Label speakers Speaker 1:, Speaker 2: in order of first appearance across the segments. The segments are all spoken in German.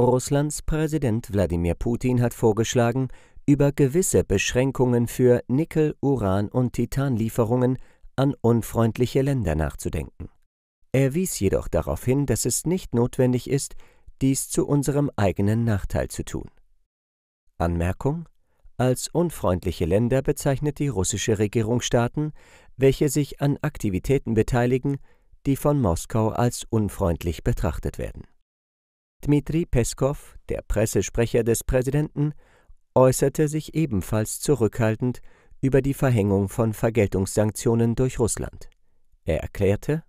Speaker 1: Russlands Präsident Wladimir Putin hat vorgeschlagen, über gewisse Beschränkungen für Nickel-, Uran- und Titanlieferungen an unfreundliche Länder nachzudenken. Er wies jedoch darauf hin, dass es nicht notwendig ist, dies zu unserem eigenen Nachteil zu tun. Anmerkung Als unfreundliche Länder bezeichnet die russische Regierung Staaten, welche sich an Aktivitäten beteiligen, die von Moskau als unfreundlich betrachtet werden Dmitri Peskow, der Pressesprecher des Präsidenten, äußerte sich ebenfalls zurückhaltend über die Verhängung von Vergeltungssanktionen durch Russland. Er erklärte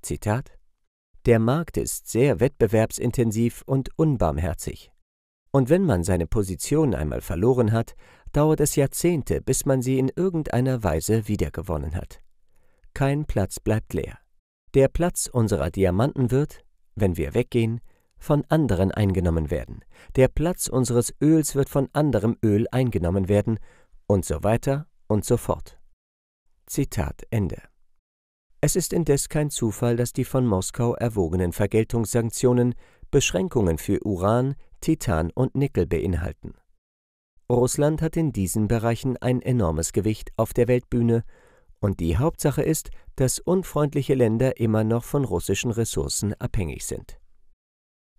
Speaker 1: Zitat Der Markt ist sehr wettbewerbsintensiv und unbarmherzig. Und wenn man seine Position einmal verloren hat, dauert es Jahrzehnte, bis man sie in irgendeiner Weise wiedergewonnen hat. Kein Platz bleibt leer. Der Platz unserer Diamanten wird, wenn wir weggehen, von anderen eingenommen werden, der Platz unseres Öls wird von anderem Öl eingenommen werden, und so weiter und so fort. Zitat Ende. Es ist indes kein Zufall, dass die von Moskau erwogenen Vergeltungssanktionen Beschränkungen für Uran, Titan und Nickel beinhalten. Russland hat in diesen Bereichen ein enormes Gewicht auf der Weltbühne, und die Hauptsache ist, dass unfreundliche Länder immer noch von russischen Ressourcen abhängig sind.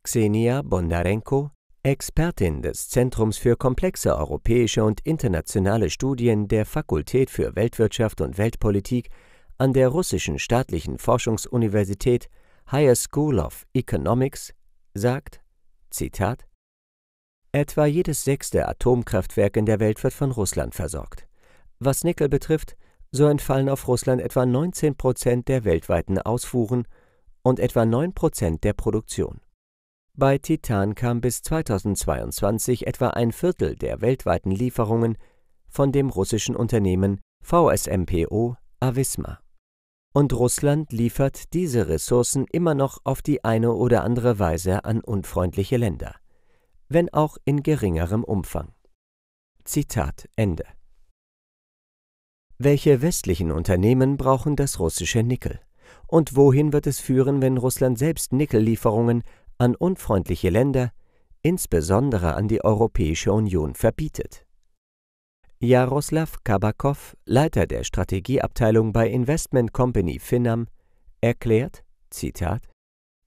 Speaker 1: Xenia Bondarenko, Expertin des Zentrums für komplexe europäische und internationale Studien der Fakultät für Weltwirtschaft und Weltpolitik an der russischen staatlichen Forschungsuniversität Higher School of Economics, sagt, Zitat, Etwa jedes sechste Atomkraftwerk in der Welt wird von Russland versorgt. Was Nickel betrifft, so entfallen auf Russland etwa 19 Prozent der weltweiten Ausfuhren und etwa 9 Prozent der Produktion. Bei Titan kam bis 2022 etwa ein Viertel der weltweiten Lieferungen von dem russischen Unternehmen VSMPO Avisma. Und Russland liefert diese Ressourcen immer noch auf die eine oder andere Weise an unfreundliche Länder, wenn auch in geringerem Umfang. Zitat Ende. Welche westlichen Unternehmen brauchen das russische Nickel? Und wohin wird es führen, wenn Russland selbst Nickellieferungen an unfreundliche Länder, insbesondere an die Europäische Union, verbietet. Jaroslav Kabakov, Leiter der Strategieabteilung bei Investment Company Finam, erklärt, Zitat,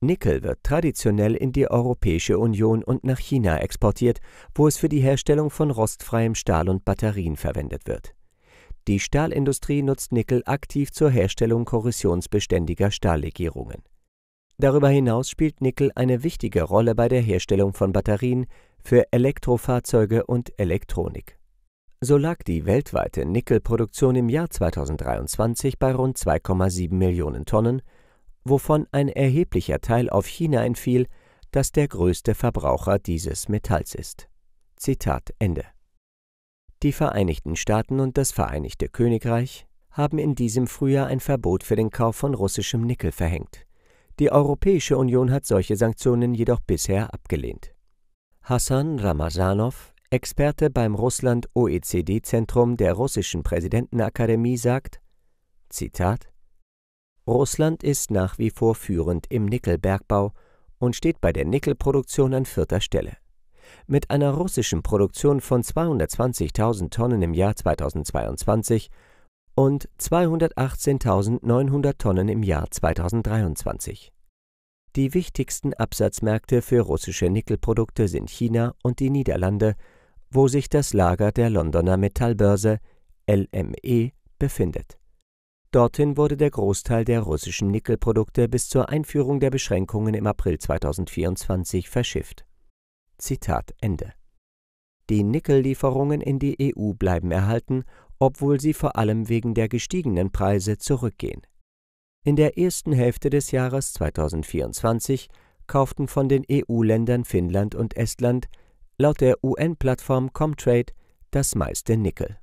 Speaker 1: Nickel wird traditionell in die Europäische Union und nach China exportiert, wo es für die Herstellung von rostfreiem Stahl und Batterien verwendet wird. Die Stahlindustrie nutzt Nickel aktiv zur Herstellung korrosionsbeständiger Stahllegierungen Darüber hinaus spielt Nickel eine wichtige Rolle bei der Herstellung von Batterien für Elektrofahrzeuge und Elektronik. So lag die weltweite Nickelproduktion im Jahr 2023 bei rund 2,7 Millionen Tonnen, wovon ein erheblicher Teil auf China entfiel, das der größte Verbraucher dieses Metalls ist. Zitat Ende. Die Vereinigten Staaten und das Vereinigte Königreich haben in diesem Frühjahr ein Verbot für den Kauf von russischem Nickel verhängt die Europäische Union hat solche Sanktionen jedoch bisher abgelehnt. Hassan Ramazanov, Experte beim Russland-OECD-Zentrum der russischen Präsidentenakademie, sagt: Zitat: Russland ist nach wie vor führend im Nickelbergbau und steht bei der Nickelproduktion an vierter Stelle. Mit einer russischen Produktion von 220.000 Tonnen im Jahr 2022 und 218.900 Tonnen im Jahr 2023. Die wichtigsten Absatzmärkte für russische Nickelprodukte sind China und die Niederlande, wo sich das Lager der Londoner Metallbörse LME befindet. Dorthin wurde der Großteil der russischen Nickelprodukte bis zur Einführung der Beschränkungen im April 2024 verschifft. Zitat Ende. Die Nickellieferungen in die EU bleiben erhalten obwohl sie vor allem wegen der gestiegenen Preise zurückgehen. In der ersten Hälfte des Jahres 2024 kauften von den EU-Ländern Finnland und Estland laut der UN-Plattform Comtrade das meiste Nickel.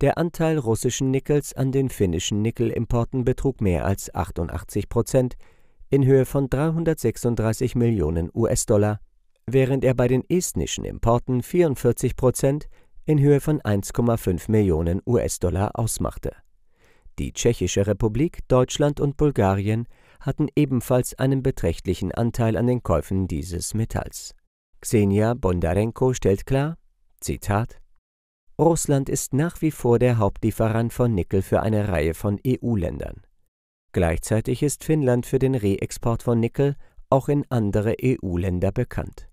Speaker 1: Der Anteil russischen Nickels an den finnischen Nickelimporten betrug mehr als 88 Prozent in Höhe von 336 Millionen US-Dollar, während er bei den estnischen Importen 44 Prozent in Höhe von 1,5 Millionen US-Dollar ausmachte. Die Tschechische Republik, Deutschland und Bulgarien hatten ebenfalls einen beträchtlichen Anteil an den Käufen dieses Metalls. Xenia Bondarenko stellt klar, Zitat, Russland ist nach wie vor der Hauptlieferant von Nickel für eine Reihe von EU-Ländern. Gleichzeitig ist Finnland für den Reexport von Nickel auch in andere EU-Länder bekannt.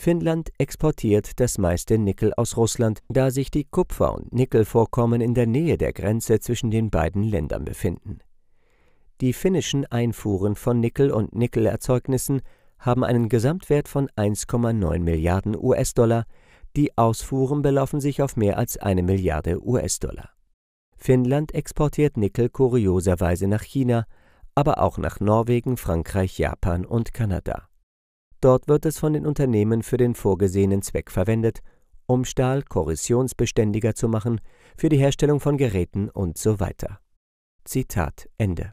Speaker 1: Finnland exportiert das meiste Nickel aus Russland, da sich die Kupfer- und Nickelvorkommen in der Nähe der Grenze zwischen den beiden Ländern befinden. Die finnischen Einfuhren von Nickel und Nickelerzeugnissen haben einen Gesamtwert von 1,9 Milliarden US-Dollar, die Ausfuhren belaufen sich auf mehr als eine Milliarde US-Dollar. Finnland exportiert Nickel kurioserweise nach China, aber auch nach Norwegen, Frankreich, Japan und Kanada Dort wird es von den Unternehmen für den vorgesehenen Zweck verwendet, um Stahl korrosionsbeständiger zu machen, für die Herstellung von Geräten und so weiter. Zitat Ende.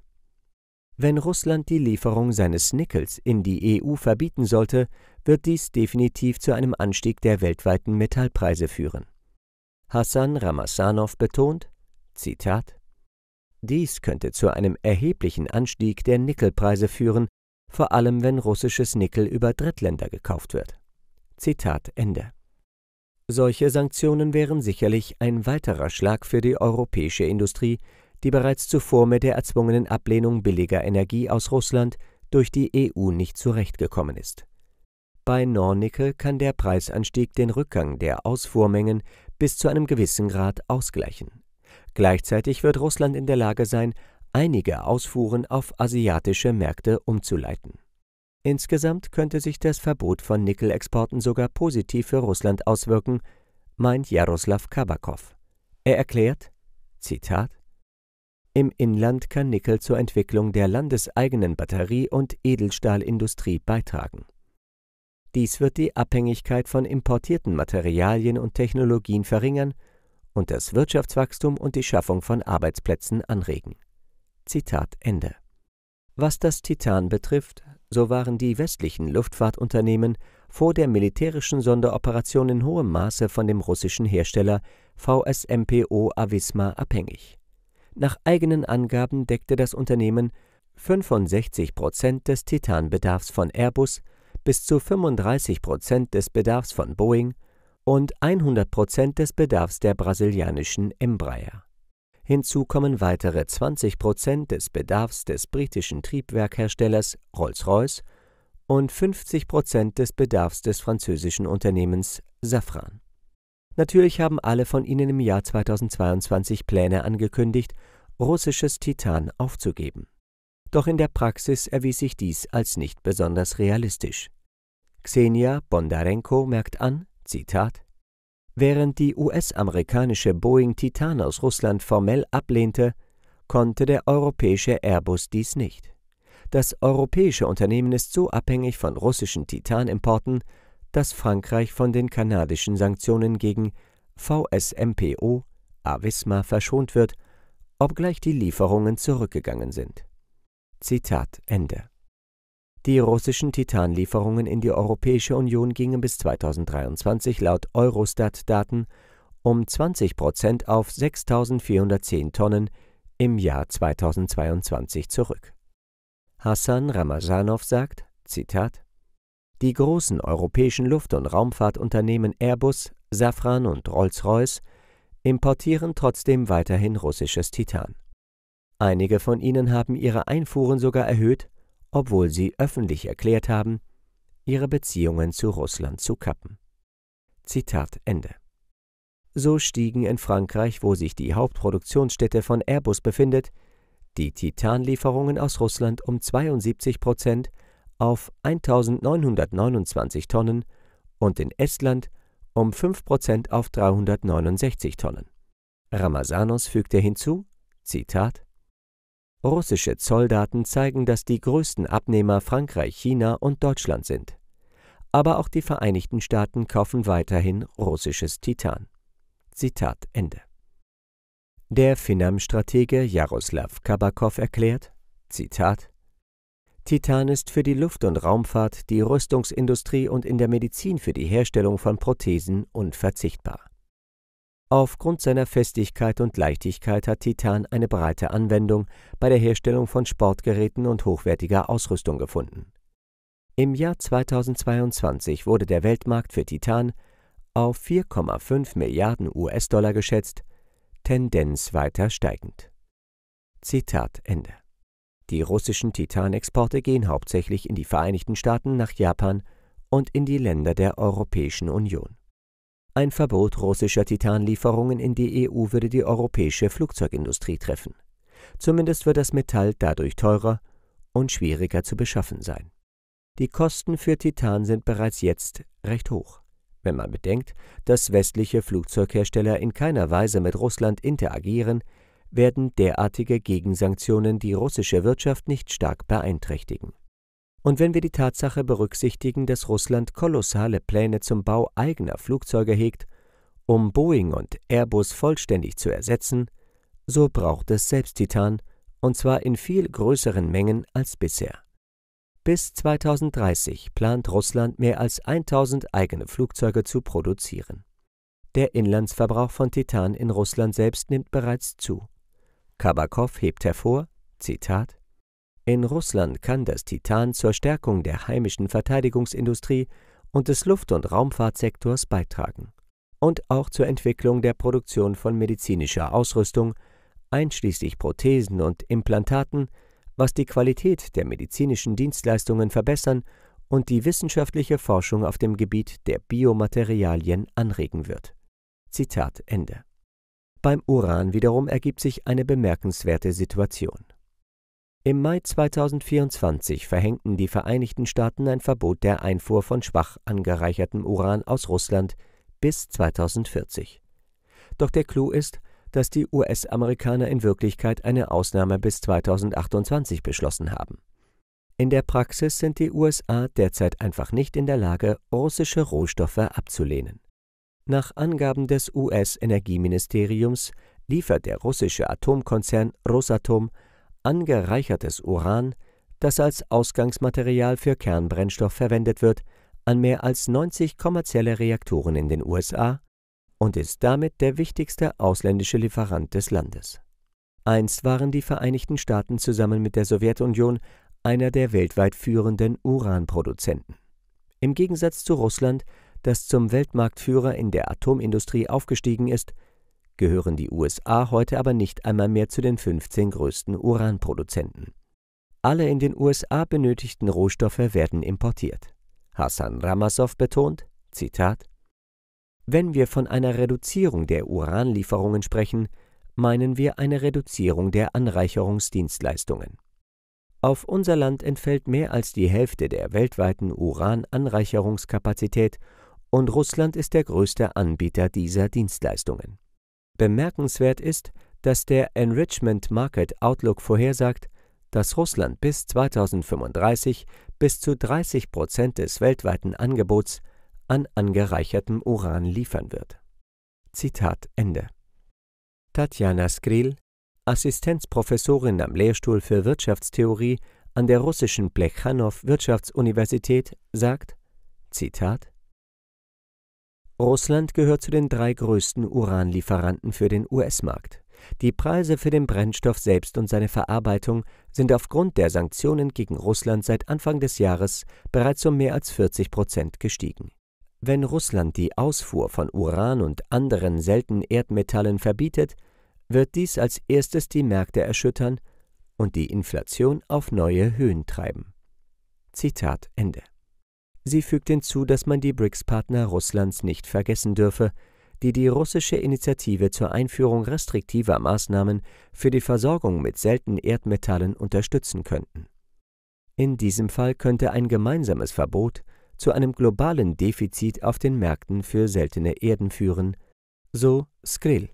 Speaker 1: Wenn Russland die Lieferung seines Nickels in die EU verbieten sollte, wird dies definitiv zu einem Anstieg der weltweiten Metallpreise führen. Hassan Ramasanow betont, Zitat, dies könnte zu einem erheblichen Anstieg der Nickelpreise führen, vor allem wenn russisches Nickel über Drittländer gekauft wird. Zitat Ende. Solche Sanktionen wären sicherlich ein weiterer Schlag für die europäische Industrie, die bereits zuvor mit der erzwungenen Ablehnung billiger Energie aus Russland durch die EU nicht zurechtgekommen ist. Bei Nornickel kann der Preisanstieg den Rückgang der Ausfuhrmengen bis zu einem gewissen Grad ausgleichen. Gleichzeitig wird Russland in der Lage sein, einige Ausfuhren auf asiatische Märkte umzuleiten. Insgesamt könnte sich das Verbot von Nickelexporten sogar positiv für Russland auswirken, meint Jaroslav Kabakov. Er erklärt, Zitat, im Inland kann Nickel zur Entwicklung der landeseigenen Batterie- und Edelstahlindustrie beitragen. Dies wird die Abhängigkeit von importierten Materialien und Technologien verringern und das Wirtschaftswachstum und die Schaffung von Arbeitsplätzen anregen Zitat Ende. Was das Titan betrifft, so waren die westlichen Luftfahrtunternehmen vor der militärischen Sonderoperation in hohem Maße von dem russischen Hersteller VSMPO Avisma abhängig. Nach eigenen Angaben deckte das Unternehmen 65 Prozent des Titanbedarfs von Airbus, bis zu 35 Prozent des Bedarfs von Boeing und 100 Prozent des Bedarfs der brasilianischen Embraer. Hinzu kommen weitere 20 Prozent des Bedarfs des britischen Triebwerkherstellers Rolls-Royce und 50 Prozent des Bedarfs des französischen Unternehmens Safran. Natürlich haben alle von ihnen im Jahr 2022 Pläne angekündigt, russisches Titan aufzugeben. Doch in der Praxis erwies sich dies als nicht besonders realistisch. Xenia Bondarenko merkt an, Zitat, Während die US-amerikanische Boeing Titan aus Russland formell ablehnte, konnte der europäische Airbus dies nicht. Das europäische Unternehmen ist so abhängig von russischen Titanimporten, dass Frankreich von den kanadischen Sanktionen gegen VSMPO Avisma verschont wird, obgleich die Lieferungen zurückgegangen sind. Zitat Ende die russischen Titanlieferungen in die Europäische Union gingen bis 2023 laut Eurostat-Daten um 20 Prozent auf 6.410 Tonnen im Jahr 2022 zurück. Hassan Ramazanov sagt, Zitat, Die großen europäischen Luft- und Raumfahrtunternehmen Airbus, Safran und Rolls-Royce importieren trotzdem weiterhin russisches Titan. Einige von ihnen haben ihre Einfuhren sogar erhöht, obwohl sie öffentlich erklärt haben, ihre Beziehungen zu Russland zu kappen. Zitat Ende. So stiegen in Frankreich, wo sich die Hauptproduktionsstätte von Airbus befindet, die Titanlieferungen aus Russland um 72 Prozent auf 1929 Tonnen und in Estland um 5 Prozent auf 369 Tonnen. Ramazanos fügte hinzu, Zitat, Russische Zolldaten zeigen, dass die größten Abnehmer Frankreich, China und Deutschland sind. Aber auch die Vereinigten Staaten kaufen weiterhin russisches Titan. Zitat Ende. Der Finam-Stratege Jaroslav Kabakov erklärt: Zitat Titan ist für die Luft- und Raumfahrt, die Rüstungsindustrie und in der Medizin für die Herstellung von Prothesen unverzichtbar. Aufgrund seiner Festigkeit und Leichtigkeit hat Titan eine breite Anwendung bei der Herstellung von Sportgeräten und hochwertiger Ausrüstung gefunden. Im Jahr 2022 wurde der Weltmarkt für Titan auf 4,5 Milliarden US-Dollar geschätzt, Tendenz weiter steigend. Zitat Ende. Die russischen Titanexporte gehen hauptsächlich in die Vereinigten Staaten, nach Japan und in die Länder der Europäischen Union. Ein Verbot russischer Titanlieferungen in die EU würde die europäische Flugzeugindustrie treffen. Zumindest wird das Metall dadurch teurer und schwieriger zu beschaffen sein. Die Kosten für Titan sind bereits jetzt recht hoch, wenn man bedenkt, dass westliche Flugzeughersteller in keiner Weise mit Russland interagieren, werden derartige Gegensanktionen die russische Wirtschaft nicht stark beeinträchtigen und wenn wir die Tatsache berücksichtigen, dass Russland kolossale Pläne zum Bau eigener Flugzeuge hegt, um Boeing und Airbus vollständig zu ersetzen, so braucht es selbst Titan, und zwar in viel größeren Mengen als bisher. Bis 2030 plant Russland mehr als 1000 eigene Flugzeuge zu produzieren. Der Inlandsverbrauch von Titan in Russland selbst nimmt bereits zu. Kabakov hebt hervor, Zitat, in Russland kann das Titan zur Stärkung der heimischen Verteidigungsindustrie und des Luft- und Raumfahrtsektors beitragen und auch zur Entwicklung der Produktion von medizinischer Ausrüstung, einschließlich Prothesen und Implantaten, was die Qualität der medizinischen Dienstleistungen verbessern und die wissenschaftliche Forschung auf dem Gebiet der Biomaterialien anregen wird. Zitat Ende. Beim Uran wiederum ergibt sich eine bemerkenswerte Situation. Im Mai 2024 verhängten die Vereinigten Staaten ein Verbot der Einfuhr von schwach angereichertem Uran aus Russland bis 2040. Doch der Clou ist, dass die US-Amerikaner in Wirklichkeit eine Ausnahme bis 2028 beschlossen haben. In der Praxis sind die USA derzeit einfach nicht in der Lage, russische Rohstoffe abzulehnen. Nach Angaben des US-Energieministeriums liefert der russische Atomkonzern Rosatom angereichertes Uran, das als Ausgangsmaterial für Kernbrennstoff verwendet wird, an mehr als 90 kommerzielle Reaktoren in den USA und ist damit der wichtigste ausländische Lieferant des Landes. Einst waren die Vereinigten Staaten zusammen mit der Sowjetunion einer der weltweit führenden Uranproduzenten. Im Gegensatz zu Russland, das zum Weltmarktführer in der Atomindustrie aufgestiegen ist, gehören die USA heute aber nicht einmal mehr zu den 15 größten Uranproduzenten. Alle in den USA benötigten Rohstoffe werden importiert. Hassan Ramassow betont, Zitat, Wenn wir von einer Reduzierung der Uranlieferungen sprechen, meinen wir eine Reduzierung der Anreicherungsdienstleistungen. Auf unser Land entfällt mehr als die Hälfte der weltweiten Urananreicherungskapazität und Russland ist der größte Anbieter dieser Dienstleistungen. Bemerkenswert ist, dass der Enrichment Market Outlook vorhersagt, dass Russland bis 2035 bis zu 30 Prozent des weltweiten Angebots an angereichertem Uran liefern wird. Zitat Ende. Tatjana Skril, Assistenzprofessorin am Lehrstuhl für Wirtschaftstheorie an der russischen Plechanow Wirtschaftsuniversität, sagt: Zitat Russland gehört zu den drei größten Uranlieferanten für den US-Markt. Die Preise für den Brennstoff selbst und seine Verarbeitung sind aufgrund der Sanktionen gegen Russland seit Anfang des Jahres bereits um mehr als 40 Prozent gestiegen. Wenn Russland die Ausfuhr von Uran und anderen seltenen Erdmetallen verbietet, wird dies als erstes die Märkte erschüttern und die Inflation auf neue Höhen treiben. Zitat Ende. Sie fügt hinzu, dass man die BRICS-Partner Russlands nicht vergessen dürfe, die die russische Initiative zur Einführung restriktiver Maßnahmen für die Versorgung mit seltenen Erdmetallen unterstützen könnten. In diesem Fall könnte ein gemeinsames Verbot zu einem globalen Defizit auf den Märkten für seltene Erden führen, so Skrill.